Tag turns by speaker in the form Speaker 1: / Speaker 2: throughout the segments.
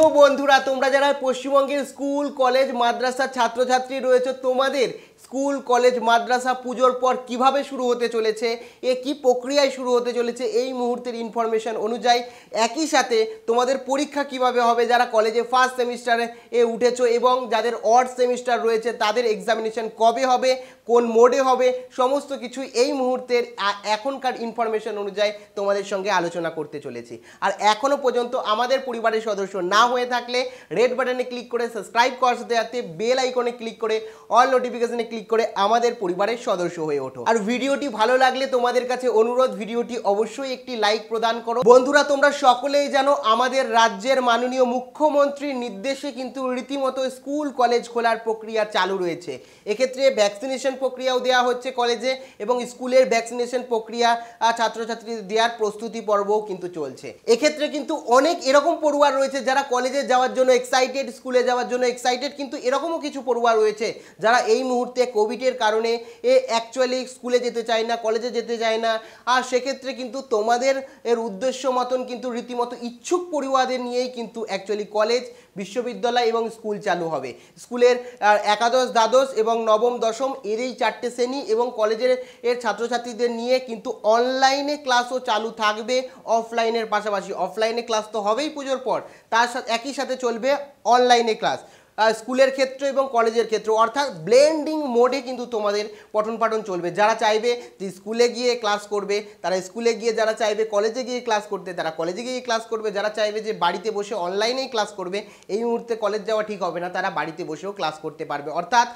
Speaker 1: প্রিয় বন্ধুরা তোমরা যারা পশ্চিমবঙ্গের স্কুল কলেজ মাদ্রাসার ছাত্রছাত্রী রয়েছে তোমাদের স্কুল কলেজ মাদ্রাসা পুজোর পর কিভাবে শুরু হতে চলেছে এ কি প্রক্রিয়ায় শুরু হতে চলেছে এই মুহূর্তের ইনফরমেশান অনুযায়ী একই সাথে তোমাদের পরীক্ষা কিভাবে হবে যারা কলেজে ফার্স্ট সেমিস্টারে এ উঠেছ এবং যাদের অর্ড সেমিস্টার রয়েছে তাদের এক্সামিনেশন কবে হবে কোন মোডে হবে সমস্ত কিছুই এই মুহূর্তের এখনকার ইনফরমেশান অনুযায়ী তোমাদের সঙ্গে আলোচনা করতে চলেছি আর এখনও পর্যন্ত আমাদের পরিবারের সদস্য না হয়ে থাকলে রেড বাটনে ক্লিক করে সাবস্ক্রাইব করার সাথে সাথে বেল আইকনে ক্লিক করে অল নোটিফিকেশানে ক্লিক করে আমাদের পরিবারের সদস্য হয়ে ওঠো আর ভিডিওটি ভালো লাগলে তোমাদের কাছে অনুরোধ ভিডিওটি অবশ্যই একটি লাইক প্রদান করো বন্ধুরা তোমরা সকলেই জানো আমাদের রাজ্যের মাননীয় মুখ্যমন্ত্রীর নির্দেশে কিন্তু রীতিমতো স্কুল কলেজ খোলার প্রক্রিয়া চালু রয়েছে এক্ষেত্রে ভ্যাকসিনেশন প্রক্রিয়াও দেওয়া হচ্ছে কলেজে এবং স্কুলের ভ্যাকসিনেশন প্রক্রিয়া ছাত্রছাত্রীদের দেওয়ার প্রস্তুতি পর্বও কিন্তু চলছে এক্ষেত্রে কিন্তু অনেক এরকম পড়ুয়া রয়েছে যারা কলেজে যাওয়ার জন্য এক্সাইটেড স্কুলে যাওয়ার জন্য এক্সাইটেড কিন্তু এরকমও কিছু পড়ুয়া রয়েছে যারা এই মুহূর্তে ক্ষেত্রে কোভিডের কারণে এ অ্যাকচুয়ালি স্কুলে যেতে চায় না কলেজে যেতে চায় না আর সেক্ষেত্রে কিন্তু তোমাদের এর উদ্দেশ্য মতন কিন্তু রীতিমতো ইচ্ছুক পড়ুয়াদের নিয়েই কিন্তু অ্যাকচুয়ালি কলেজ বিশ্ববিদ্যালয় এবং স্কুল চালু হবে স্কুলের একাদশ দ্বাদশ এবং নবম দশম এর এই চারটে শ্রেণী এবং কলেজের এর ছাত্রছাত্রীদের নিয়ে কিন্তু অনলাইনে ক্লাসও চালু থাকবে অফলাইনের পাশাপাশি অফলাইনে ক্লাস তো হবেই পুজোর পর তার সাথে একই সাথে চলবে অনলাইনে ক্লাস স্কুলের ক্ষেত্র এবং কলেজের ক্ষেত্র অর্থাৎ ব্লেন্ডিং মোডে কিন্তু তোমাদের পঠন পাঠন চলবে যারা চাইবে যে স্কুলে গিয়ে ক্লাস করবে তারা স্কুলে গিয়ে যারা চাইবে কলেজে গিয়ে ক্লাস করতে তারা কলেজে গিয়ে ক্লাস করবে যারা চাইবে যে বাড়িতে বসে অনলাইনেই ক্লাস করবে এই মুহূর্তে কলেজ যাওয়া ঠিক হবে না তারা বাড়িতে বসেও ক্লাস করতে পারবে অর্থাৎ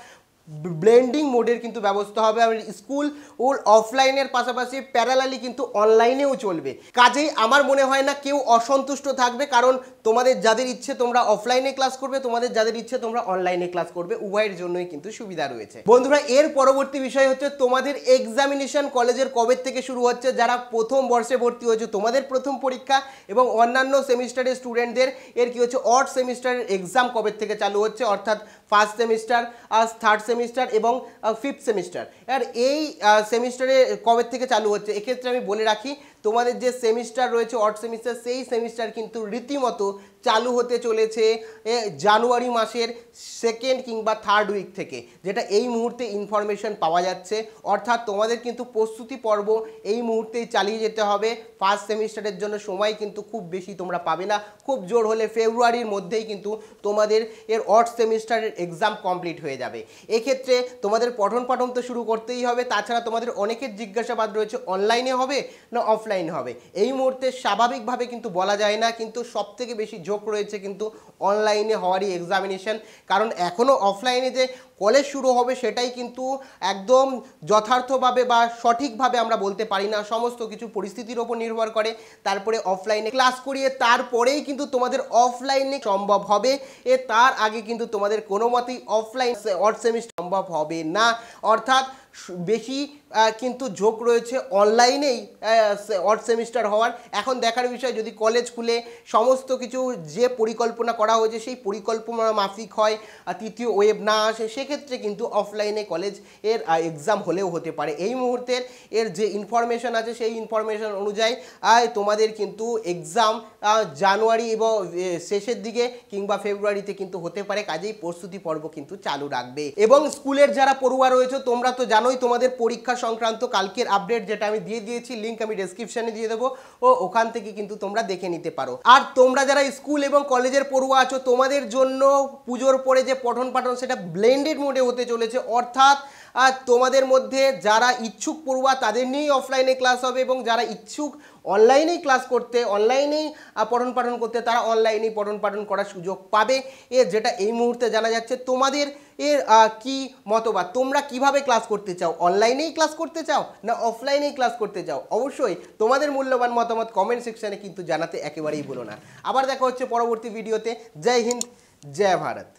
Speaker 1: ব্লেন্ডিং মোডের কিন্তু ব্যবস্থা হবে আর স্কুল ও অফলাইনের পাশাপাশি প্যারালালি কিন্তু অনলাইনেও চলবে কাজেই আমার মনে হয় না কেউ অসন্তুষ্ট থাকবে কারণ তোমাদের যাদের ইচ্ছে তোমরা অফলাইনে ক্লাস করবে তোমাদের যাদের ইচ্ছে তোমরা অনলাইনে ক্লাস করবে উভয়ের জন্যই কিন্তু সুবিধা রয়েছে বন্ধুরা এর পরবর্তী বিষয় হচ্ছে তোমাদের এক্সামিনেশন কলেজের কবে থেকে শুরু হচ্ছে যারা প্রথম বর্ষে ভর্তি হয়েছে তোমাদের প্রথম পরীক্ষা এবং অন্যান্য সেমিস্টারের স্টুডেন্টদের এর কি হচ্ছে অর্ড সেমিস্টারের এক্সাম কবে থেকে চালু হচ্ছে অর্থাৎ ফার্স্ট সেমিস্টার আর থার্ড সেমিস্টার এবং ফিফথ সেমিস্টার আর এই সেমিস্টারে কবে থেকে চালু হচ্ছে এক্ষেত্রে আমি বলে রাখি তোমাদের যে সেমিস্টার রয়েছে অর্থ সেমিস্টার সেই সেমিস্টার কিন্তু রীতিমতো চালু হতে চলেছে জানুয়ারি মাসের সেকেন্ড কিংবা থার্ড উইক থেকে যেটা এই মুহূর্তে ইনফরমেশন পাওয়া যাচ্ছে অর্থাৎ তোমাদের কিন্তু প্রস্তুতি পর্ব এই মুহূর্তেই চালিয়ে যেতে হবে ফার্স্ট সেমিস্টারের জন্য সময় কিন্তু খুব বেশি তোমরা পাবে না খুব জোর হলে ফেব্রুয়ারির মধ্যেই কিন্তু তোমাদের এর অর্থ সেমিস্টারের এক্সাম কমপ্লিট হয়ে যাবে এক্ষেত্রে তোমাদের পঠন পাঠন তো শুরু করতেই হবে তাছাড়া তোমাদের অনেকের জিজ্ঞাসাবাদ রয়েছে অনলাইনে হবে না অফলাইনে হবে এই মুহূর্তে স্বাভাবিকভাবে কিন্তু বলা যায় না কিন্তু সবথেকে বেশি ঝোঁক রয়েছে কিন্তু অনলাইনে হওয়ারই এক্সামিনেশন কারণ এখনও অফলাইনে যে কলেজ শুরু হবে সেটাই কিন্তু একদম যথার্থভাবে বা সঠিকভাবে আমরা বলতে পারি না সমস্ত কিছু পরিস্থিতির ওপর নির্ভর করে তারপরে অফলাইনে ক্লাস করিয়ে তারপরেই কিন্তু তোমাদের অফলাইনে সম্ভব হবে এ তার আগে কিন্তু তোমাদের কোনো মতেই অফলাইন অর্থ সেমিস্টার সম্ভব হবে না অর্থাৎ বেশি কিন্তু ঝোঁক রয়েছে অনলাইনেই অর্থ সেমিস্টার হওয়ার এখন দেখার বিষয় যদি কলেজ খুলে সমস্ত কিছু যে পরিকল্পনা করা হয়েছে সেই পরিকল্পনা মাফিক হয় তৃতীয় ওয়েব না আসে সেক্ষেত্রে কিন্তু অফলাইনে কলেজ এর এক্সাম হলেও হতে পারে এই মুহূর্তের এর যে ইনফরমেশান আছে সেই ইনফরমেশান অনুযায়ী তোমাদের কিন্তু এক্সাম জানুয়ারি এবং শেষের দিকে কিংবা ফেব্রুয়ারিতে কিন্তু হতে পারে কাজেই প্রস্তুতি পর্ব কিন্তু চালু রাখবে এবং স্কুলের যারা পড়ুয়া রয়েছে তোমরা তো জানো জানোই তোমাদের পরীক্ষা সংক্রান্ত কালকের আপডেট যেটা আমি দিয়ে দিয়েছি লিঙ্ক আমি ডেসক্রিপশানে দিয়ে দেবো ও ওখান থেকে কিন্তু তোমরা দেখে নিতে পারো আর তোমরা যারা স্কুল এবং কলেজের পড়ুয়া আছো তোমাদের জন্য পুজোর পরে যে পঠন পাঠন সেটা ব্লেন্ডেড মোডে হতে চলেছে অর্থাৎ আর তোমাদের মধ্যে যারা ইচ্ছুক পড়ুয়া তাদের নিয়েই অফলাইনে ক্লাস হবে এবং যারা ইচ্ছুক অনলাইনেই ক্লাস করতে অনলাইনেই পঠন পাঠন করতে তারা অনলাইনেই পঠন পাঠন করার সুযোগ পাবে এ যেটা এই মুহূর্তে জানা যাচ্ছে তোমাদের এর কি মতবাদ তোমরা কিভাবে ক্লাস করতে চাও অনলাইনেই ক্লাস করতে চাও না অফলাইনেই ক্লাস করতে চাও অবশ্যই তোমাদের মূল্যবান মতামত কমেন্ট সেকশানে কিন্তু জানাতে একেবারেই বলো না আবার দেখা হচ্ছে পরবর্তী ভিডিওতে জয় হিন্দ জয় ভারত